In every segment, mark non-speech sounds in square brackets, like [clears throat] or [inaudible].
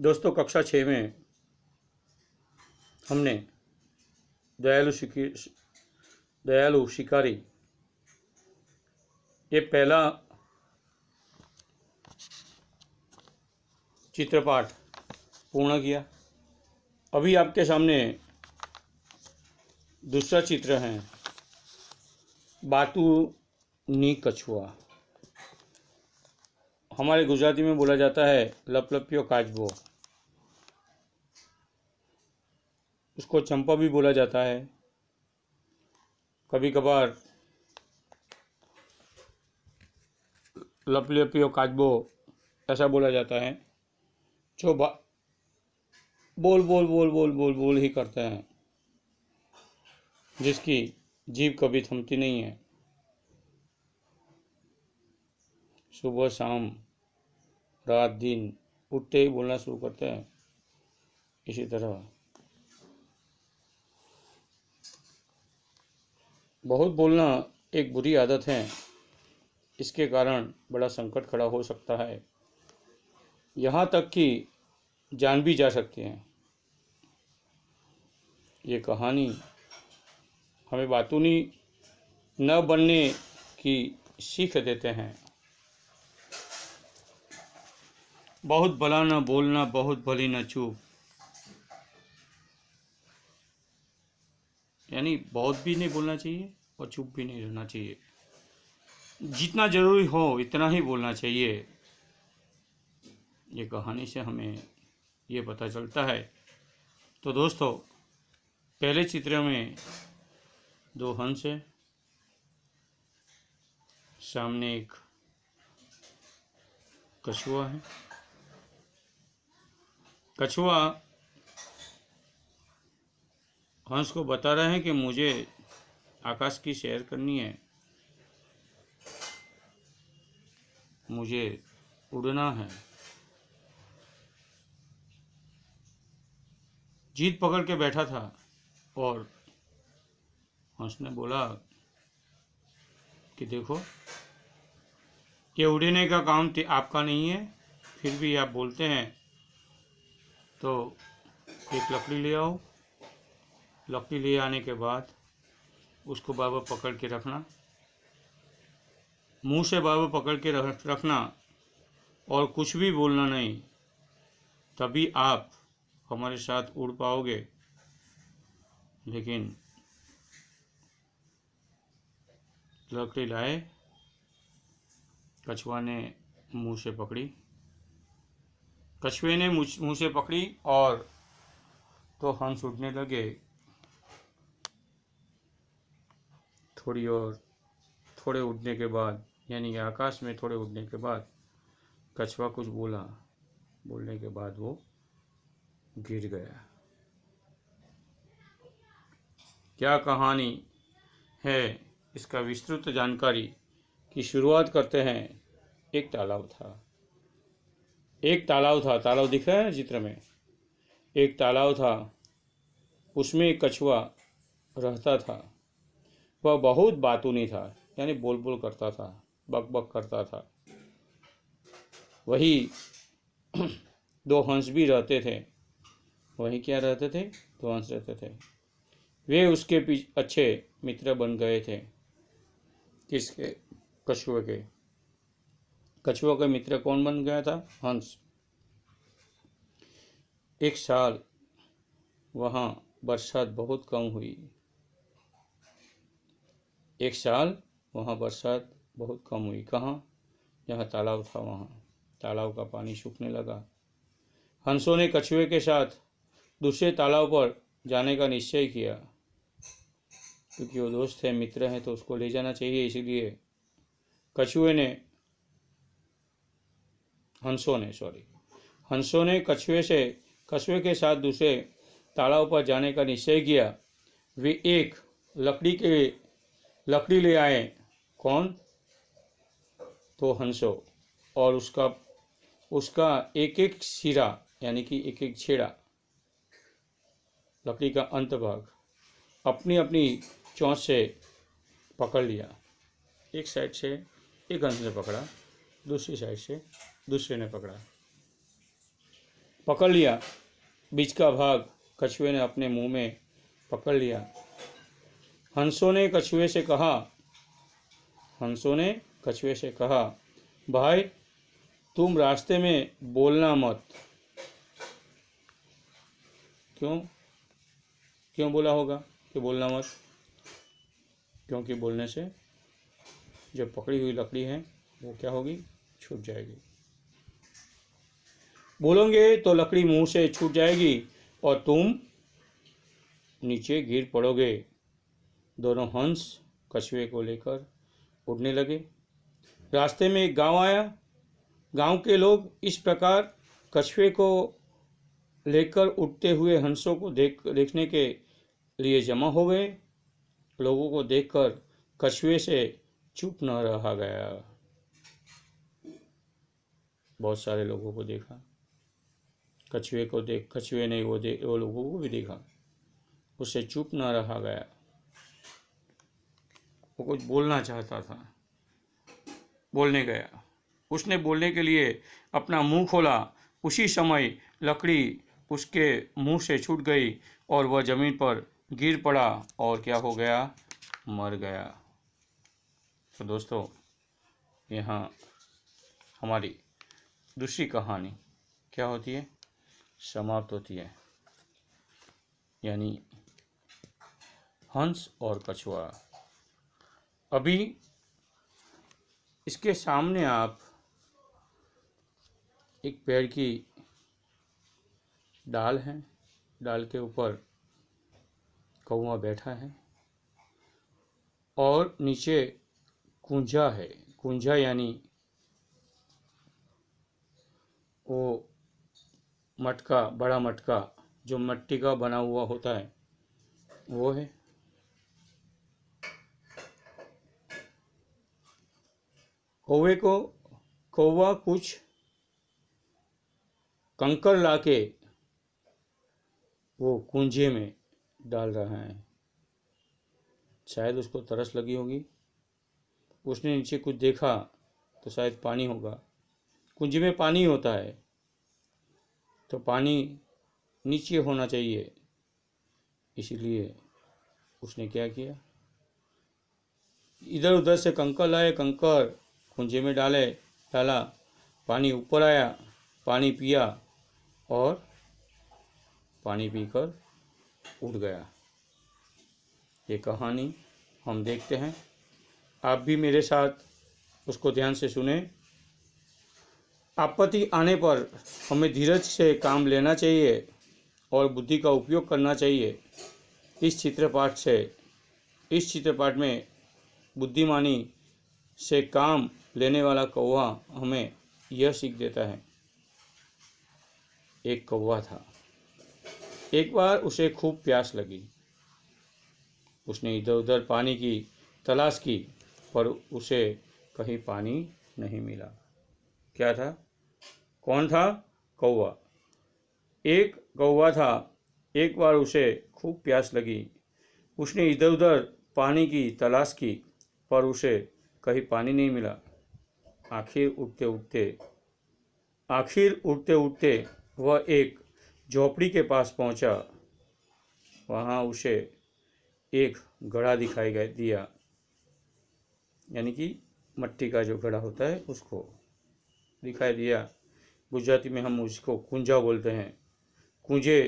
दोस्तों कक्षा छः में हमने दयालु शिकी दयालु शिकारी ये पहला चित्रपाठ पूर्ण किया अभी आपके सामने दूसरा चित्र है बातू नी कछुआ हमारे गुजराती में बोला जाता है लपलपियो काजबो उसको चंपा भी बोला जाता है कभी कभार लपलेपियो काजबो ऐसा बोला जाता है जो बोल बोल बोल बोल बोल बोल ही करते हैं जिसकी जीव कभी थमती नहीं है सुबह शाम रात दिन उठते ही बोलना शुरू करते हैं इसी तरह बहुत बोलना एक बुरी आदत है इसके कारण बड़ा संकट खड़ा हो सकता है यहाँ तक कि जान भी जा सकती है ये कहानी हमें बातूनी न बनने की सीख देते हैं बहुत भला न बोलना बहुत भली न चूप यानी बहुत भी नहीं बोलना चाहिए और चुप भी नहीं रहना चाहिए जितना ज़रूरी हो इतना ही बोलना चाहिए ये कहानी से हमें ये पता चलता है तो दोस्तों पहले चित्र में दो हंस है सामने एक कछुआ है कछुआ हंस को बता रहे हैं कि मुझे आकाश की सैर करनी है मुझे उड़ना है जीत पकड़ के बैठा था और हंस ने बोला कि देखो ये उड़ने का काम आपका नहीं है फिर भी आप बोलते हैं तो एक लकड़ी ले आओ लकड़ी ले आने के बाद उसको बाबा पकड़ के रखना मुंह से बाबा पकड़ के रखना और कुछ भी बोलना नहीं तभी आप हमारे साथ उड़ पाओगे लेकिन लकड़ी लाए कछुआ ने मुंह से पकड़ी कछुए ने मुँह से पकड़ी और तो हंस उड़ने लगे थोड़ी और थोड़े उड़ने के बाद यानी कि आकाश में थोड़े उड़ने के बाद कछुआ कुछ बोला बोलने के बाद वो गिर गया क्या कहानी है इसका विस्तृत जानकारी की शुरुआत करते हैं एक तालाब था एक तालाब था तालाब दिख रहा है चित्र में एक तालाब था उसमें एक कछुआ रहता था वह बहुत बातूनी था यानी बोल बोल करता था बक बक करता था वही [clears throat] दो हंस भी रहते थे वही क्या रहते थे दो हंस रहते थे वे उसके पीछे अच्छे मित्र बन गए थे किसके कछुए के कछुआ का मित्र कौन बन गया था हंस एक साल वहाँ बरसात बहुत कम हुई एक साल वहाँ बरसात बहुत कम हुई कहाँ जहाँ तालाब था वहाँ तालाब का पानी सूखने लगा हंसों ने कछुए के साथ दूसरे तालाब पर जाने का निश्चय किया क्योंकि वो दोस्त है मित्र हैं तो उसको ले जाना चाहिए इसलिए कछुए ने हंसों ने सॉरी हंसों ने कछुए से कछुए के साथ दूसरे तालाब पर जाने का निश्चय किया वे एक लकड़ी के लकड़ी ले आए कौन तो हंसो और उसका उसका एक एक सिरा यानी कि एक एक छेड़ा लकड़ी का अंत भाग अपनी अपनी चौंच से पकड़ लिया एक साइड से एक हंस ने पकड़ा दूसरी साइड से दूसरे ने पकड़ा पकड़ लिया बीच का भाग कछुए ने अपने मुंह में पकड़ लिया हंसों ने कछुए से कहा हंसों ने कछुए से कहा भाई तुम रास्ते में बोलना मत क्यों क्यों बोला होगा कि बोलना मत क्योंकि बोलने से जो पकड़ी हुई लकड़ी है वो क्या होगी छूट जाएगी बोलोगे तो लकड़ी मुंह से छूट जाएगी और तुम नीचे गिर पड़ोगे दोनों हंस कछुए को लेकर उड़ने लगे रास्ते में एक गांव आया गांव के लोग इस प्रकार कछुए को लेकर उठते हुए हंसों को देख देखने के लिए जमा हो गए लोगों को देखकर कछुए से चुप न रहा गया बहुत सारे लोगों को देखा कछुए को देख कछुए ने वो दे वो लोगों को भी देखा उसे चुप न रहा गया वो कुछ बोलना चाहता था बोलने गया उसने बोलने के लिए अपना मुंह खोला उसी समय लकड़ी उसके मुंह से छूट गई और वह ज़मीन पर गिर पड़ा और क्या हो गया मर गया तो दोस्तों यहाँ हमारी दूसरी कहानी क्या होती है समाप्त होती है यानी हंस और कछुआ अभी इसके सामने आप एक पेड़ की डाल है डाल के ऊपर कौआ बैठा है और नीचे कुंजा है कुंजा यानी वो मटका बड़ा मटका जो मट्टी का बना हुआ होता है वो है कौवे को कौवा कुछ कंकर लाके वो कुंजे में डाल रहा है शायद उसको तरस लगी होगी उसने नीचे कुछ देखा तो शायद पानी होगा कुंजे में पानी होता है तो पानी नीचे होना चाहिए इसीलिए उसने क्या किया इधर उधर से कंकर लाए कंकर कुंजे में डाले डाला पानी ऊपर आया पानी पिया और पानी पीकर उठ गया ये कहानी हम देखते हैं आप भी मेरे साथ उसको ध्यान से सुने आपत्ति आने पर हमें धीरज से काम लेना चाहिए और बुद्धि का उपयोग करना चाहिए इस चित्रपाठ से इस चित्रपाठ में बुद्धिमानी से काम लेने वाला कौवा हमें यह सीख देता है एक कौवा था एक बार उसे खूब प्यास लगी उसने इधर उधर पानी की तलाश की पर उसे कहीं पानी नहीं मिला क्या था कौन था कौवा एक कौवा था एक बार उसे खूब प्यास लगी उसने इधर उधर पानी की तलाश की पर उसे कहीं पानी नहीं मिला आखिर उठते उठते आखिर उठते उठते वह एक झोपड़ी के पास पहुंचा वहां उसे एक घड़ा दिखाई दिया यानी कि मट्टी का जो घड़ा होता है उसको दिखाई दिया गुजराती में हम उसको कुंजा बोलते हैं कुंजे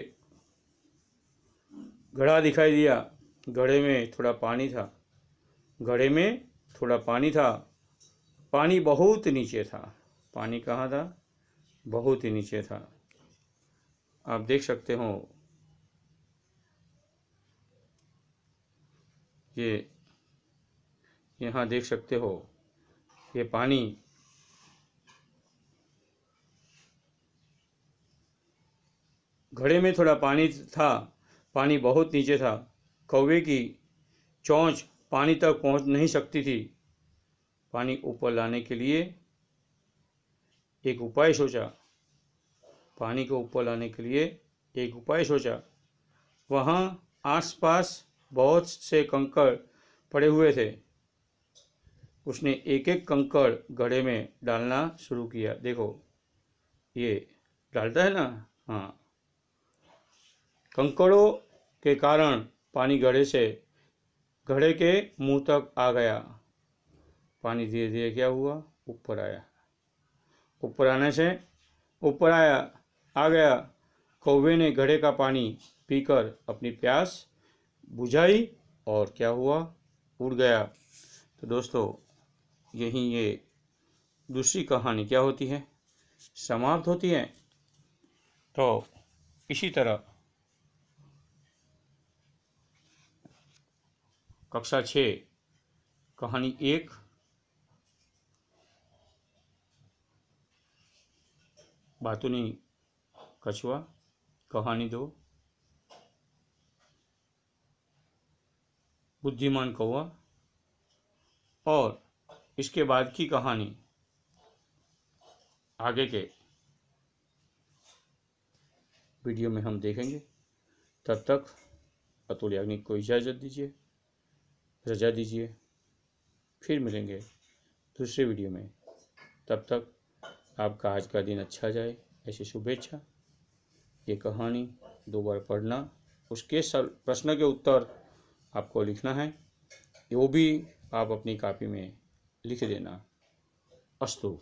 घड़ा दिखाई दिया घड़े में थोड़ा पानी था घड़े में थोड़ा पानी था पानी बहुत नीचे था पानी कहाँ था बहुत ही नीचे था आप देख सकते हो ये यहाँ देख सकते हो ये पानी घड़े में थोड़ा पानी था पानी बहुत नीचे था कौवे की चौंच पानी तक पहुंच नहीं सकती थी पानी ऊपर लाने के लिए एक उपाय सोचा पानी को ऊपर लाने के लिए एक उपाय सोचा वहाँ आसपास बहुत से कंकड़ पड़े हुए थे उसने एक एक कंकड़ घड़े में डालना शुरू किया देखो ये डालता है ना हाँ कंकड़ों के कारण पानी घड़े से घड़े के मुंह तक आ गया पानी धीरे धीरे क्या हुआ ऊपर आया ऊपर आने से ऊपर आया आ गया कौवे ने घड़े का पानी पीकर अपनी प्यास बुझाई और क्या हुआ उड़ गया तो दोस्तों यही ये दूसरी कहानी क्या होती है समाप्त होती है तो इसी तरह कक्षा छः कहानी एक બાતુની कछुआ कहानी दो बुद्धिमान कौआ और इसके बाद की कहानी आगे के वीडियो में हम देखेंगे तब तक अतुल याग्निक को इजाज़त दीजिए रजा दीजिए फिर मिलेंगे दूसरे वीडियो में तब तक आपका आज का दिन अच्छा जाए ऐसी शुभेच्छा ये कहानी दो बार पढ़ना उसके प्रश्न के उत्तर आपको लिखना है वो भी आप अपनी कापी में लिख देना अस्तु